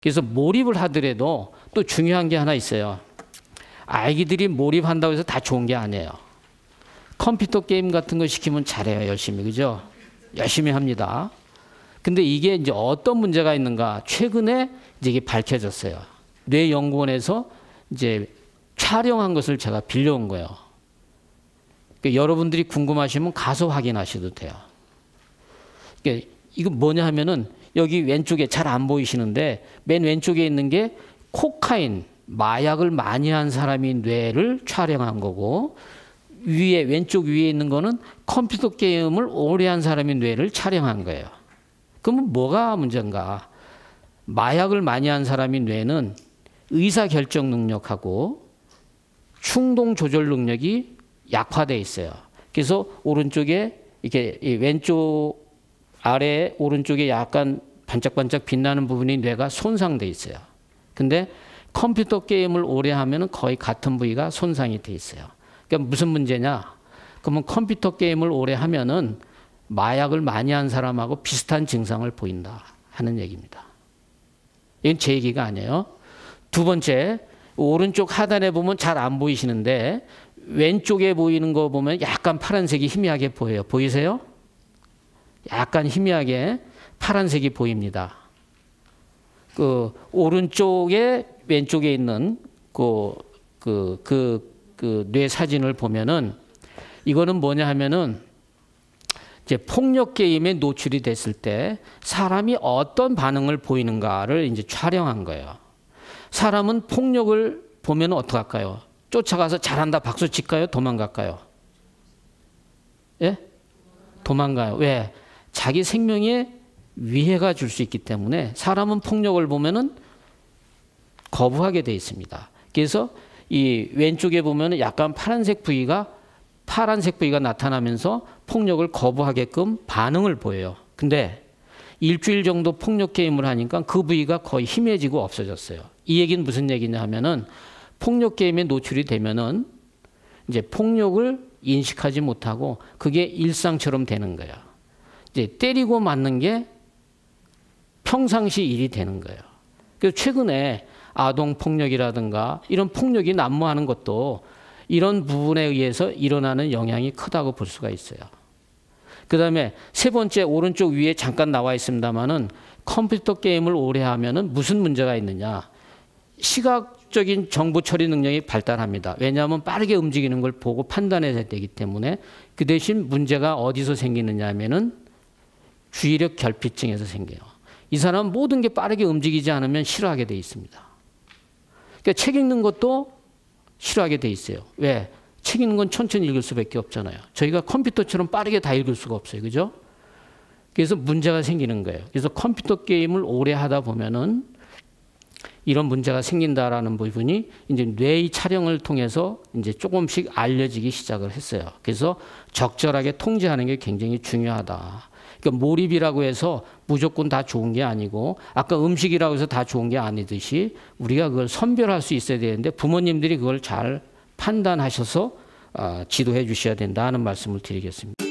그래서 몰입을 하더라도 또 중요한 게 하나 있어요. 아이들이 몰입한다고 해서 다 좋은 게 아니에요. 컴퓨터 게임 같은 거 시키면 잘해요, 열심히. 그죠? 열심히 합니다. 근데 이게 이제 어떤 문제가 있는가? 최근에 이제 이게 밝혀졌어요. 뇌연구원에서 이제 촬영한 것을 제가 빌려온 거예요. 그러니까 여러분들이 궁금하시면 가서 확인하셔도 돼요. 그러니까 이거 뭐냐 하면은 여기 왼쪽에 잘 안 보이시는데 맨 왼쪽에 있는 게 코카인 마약을 많이 한 사람이 뇌를 촬영한 거고 위에 왼쪽 위에 있는 거는 컴퓨터 게임을 오래 한 사람이 뇌를 촬영한 거예요. 그럼 뭐가 문제인가? 마약을 많이 한 사람이 뇌는 의사 결정 능력하고 충동 조절 능력이 약화돼 있어요. 그래서 오른쪽에 이렇게 왼쪽 아래 오른쪽에 약간 반짝반짝 빛나는 부분이 뇌가 손상돼 있어요. 근데 컴퓨터 게임을 오래 하면 거의 같은 부위가 손상이 돼 있어요. 그러니까 무슨 문제냐? 그러면 컴퓨터 게임을 오래 하면은 마약을 많이 한 사람하고 비슷한 증상을 보인다 하는 얘기입니다. 이건 제 얘기가 아니에요. 두 번째, 오른쪽 하단에 보면 잘 안 보이시는데 왼쪽에 보이는 거 보면 약간 파란색이 희미하게 보여요. 보이세요? 약간 희미하게 파란색이 보입니다. 그 오른쪽에 왼쪽에 있는 그그그그 뇌 사진을 보면은 이거는 뭐냐 하면은 이제 폭력 게임에 노출이 됐을 때 사람이 어떤 반응을 보이는가를 이제 촬영한 거예요. 사람은 폭력을 보면 어떻 할까요? 쫓아가서 잘한다 박수 칠까요? 도망갈까요? 예? 도망가요. 왜? 자기 생명에 위해가 줄 수 있기 때문에 사람은 폭력을 보면은 거부하게 돼 있습니다. 그래서 이 왼쪽에 보면 약간 파란색 부위가 파란색 부위가 나타나면서 폭력을 거부하게끔 반응을 보여요. 근데 일주일 정도 폭력 게임을 하니까 그 부위가 거의 희미해지고 없어졌어요. 이 얘기는 무슨 얘기냐 하면은 폭력 게임에 노출이 되면은 이제 폭력을 인식하지 못하고 그게 일상처럼 되는 거예요 이제 때리고 맞는 게 평상시 일이 되는 거예요. 그래서 최근에 아동 폭력이라든가 이런 폭력이 난무하는 것도 이런 부분에 의해서 일어나는 영향이 크다고 볼 수가 있어요. 그 다음에 세 번째 오른쪽 위에 잠깐 나와 있습니다만은 컴퓨터 게임을 오래 하면은 무슨 문제가 있느냐. 시각적인 정보 처리 능력이 발달합니다. 왜냐하면 빠르게 움직이는 걸 보고 판단해야 되기 때문에 그 대신 문제가 어디서 생기느냐 하면은 주의력 결핍증에서 생겨요. 이 사람 모든 게 빠르게 움직이지 않으면 싫어하게 돼 있습니다. 그러니까 책 읽는 것도 싫어하게 돼 있어요. 왜? 책 읽는 건 천천히 읽을 수밖에 없잖아요. 저희가 컴퓨터처럼 빠르게 다 읽을 수가 없어요. 그죠? 그래서 문제가 생기는 거예요. 그래서 컴퓨터 게임을 오래 하다 보면은 이런 문제가 생긴다라는 부분이 이제 뇌의 촬영을 통해서 이제 조금씩 알려지기 시작을 했어요. 그래서 적절하게 통제하는 게 굉장히 중요하다. 그러니까 몰입이라고 해서 무조건 다 좋은 게 아니고 아까 음식이라고 해서 다 좋은 게 아니듯이 우리가 그걸 선별할 수 있어야 되는데 부모님들이 그걸 잘 판단하셔서 아, 지도해 주셔야 된다는 말씀을 드리겠습니다.